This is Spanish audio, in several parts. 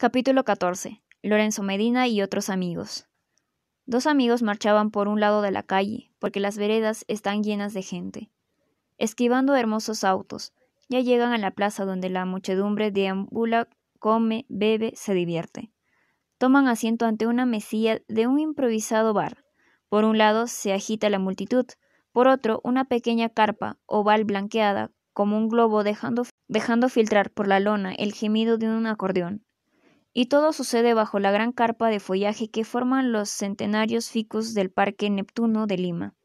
Capítulo 14. Lorenzo Medina y otros amigos. Dos amigos marchaban por un lado de la calle, porque las veredas están llenas de gente. Esquivando hermosos autos, ya llegan a la plaza donde la muchedumbre deambula, come, bebe, se divierte. Toman asiento ante una mesilla de un improvisado bar. Por un lado se agita la multitud, por otro una pequeña carpa oval blanqueada como un globo dejando filtrar por la lona el gemido de un acordeón y todo sucede bajo la gran carpa de follaje que forman los centenarios ficus del Parque Neptuno de Lima.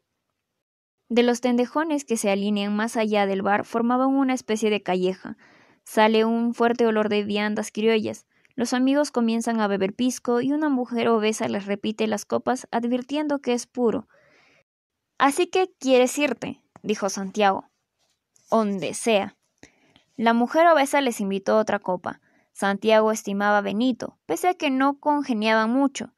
De los tendejones que se alinean más allá del bar formaban una especie de calleja. Sale un fuerte olor de viandas criollas. Los amigos comienzan a beber pisco y una mujer obesa les repite las copas advirtiendo que es puro. Así que quieres irte, dijo Santiago. Donde sea. La mujer obesa les invitó otra copa. Santiago estimaba a Benito, pese a que no congeniaba mucho.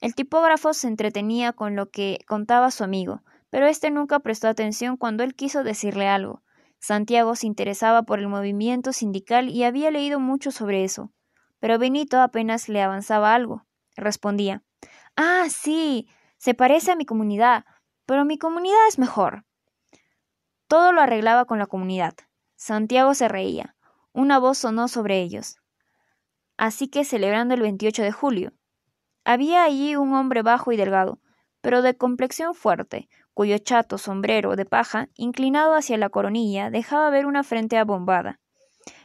El tipógrafo se entretenía con lo que contaba su amigo, pero éste nunca prestó atención cuando él quiso decirle algo. Santiago se interesaba por el movimiento sindical y había leído mucho sobre eso. Pero Benito apenas le avanzaba algo. Respondía Ah, sí. se parece a mi comunidad, pero mi comunidad es mejor. Todo lo arreglaba con la comunidad. Santiago se reía. Una voz sonó sobre ellos así que celebrando el 28 de julio. Había allí un hombre bajo y delgado, pero de complexión fuerte, cuyo chato sombrero de paja, inclinado hacia la coronilla, dejaba ver una frente abombada.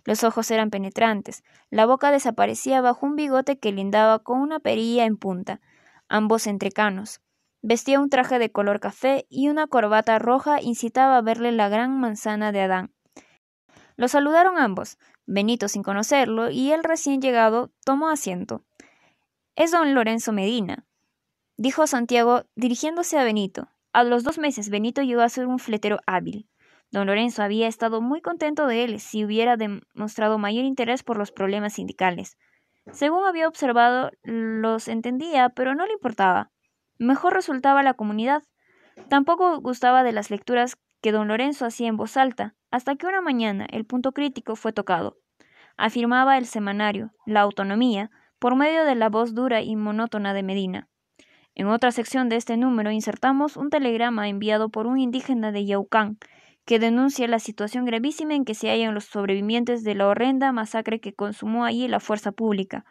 Los ojos eran penetrantes, la boca desaparecía bajo un bigote que lindaba con una perilla en punta, ambos entrecanos. Vestía un traje de color café y una corbata roja incitaba a verle la gran manzana de Adán. Lo saludaron ambos, Benito, sin conocerlo, y el recién llegado tomó asiento. Es don Lorenzo Medina, dijo Santiago dirigiéndose a Benito. A los dos meses Benito llegó a ser un fletero hábil. Don Lorenzo había estado muy contento de él si hubiera demostrado mayor interés por los problemas sindicales. Según había observado, los entendía, pero no le importaba. Mejor resultaba la comunidad. Tampoco gustaba de las lecturas que don Lorenzo hacía en voz alta, hasta que una mañana el punto crítico fue tocado. Afirmaba el semanario, la autonomía, por medio de la voz dura y monótona de Medina. En otra sección de este número insertamos un telegrama enviado por un indígena de Yaucán, que denuncia la situación gravísima en que se hallan los sobrevivientes de la horrenda masacre que consumó allí la fuerza pública.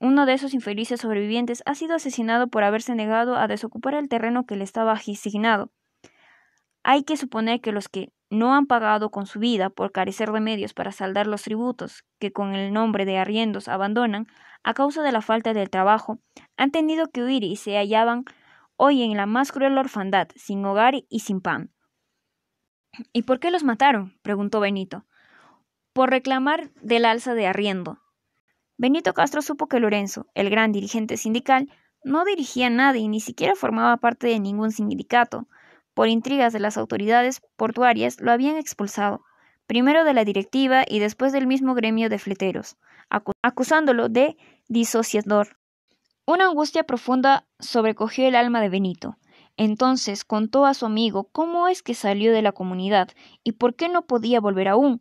Uno de esos infelices sobrevivientes ha sido asesinado por haberse negado a desocupar el terreno que le estaba asignado. Hay que suponer que los que no han pagado con su vida por carecer de medios para saldar los tributos que con el nombre de arriendos abandonan a causa de la falta del trabajo, han tenido que huir y se hallaban hoy en la más cruel orfandad, sin hogar y sin pan. ¿Y por qué los mataron? preguntó Benito. Por reclamar del alza de arriendo. Benito Castro supo que Lorenzo, el gran dirigente sindical, no dirigía a nadie, ni siquiera formaba parte de ningún sindicato, por intrigas de las autoridades portuarias, lo habían expulsado, primero de la directiva y después del mismo gremio de fleteros, acusándolo de disociador. Una angustia profunda sobrecogió el alma de Benito. Entonces contó a su amigo cómo es que salió de la comunidad y por qué no podía volver aún,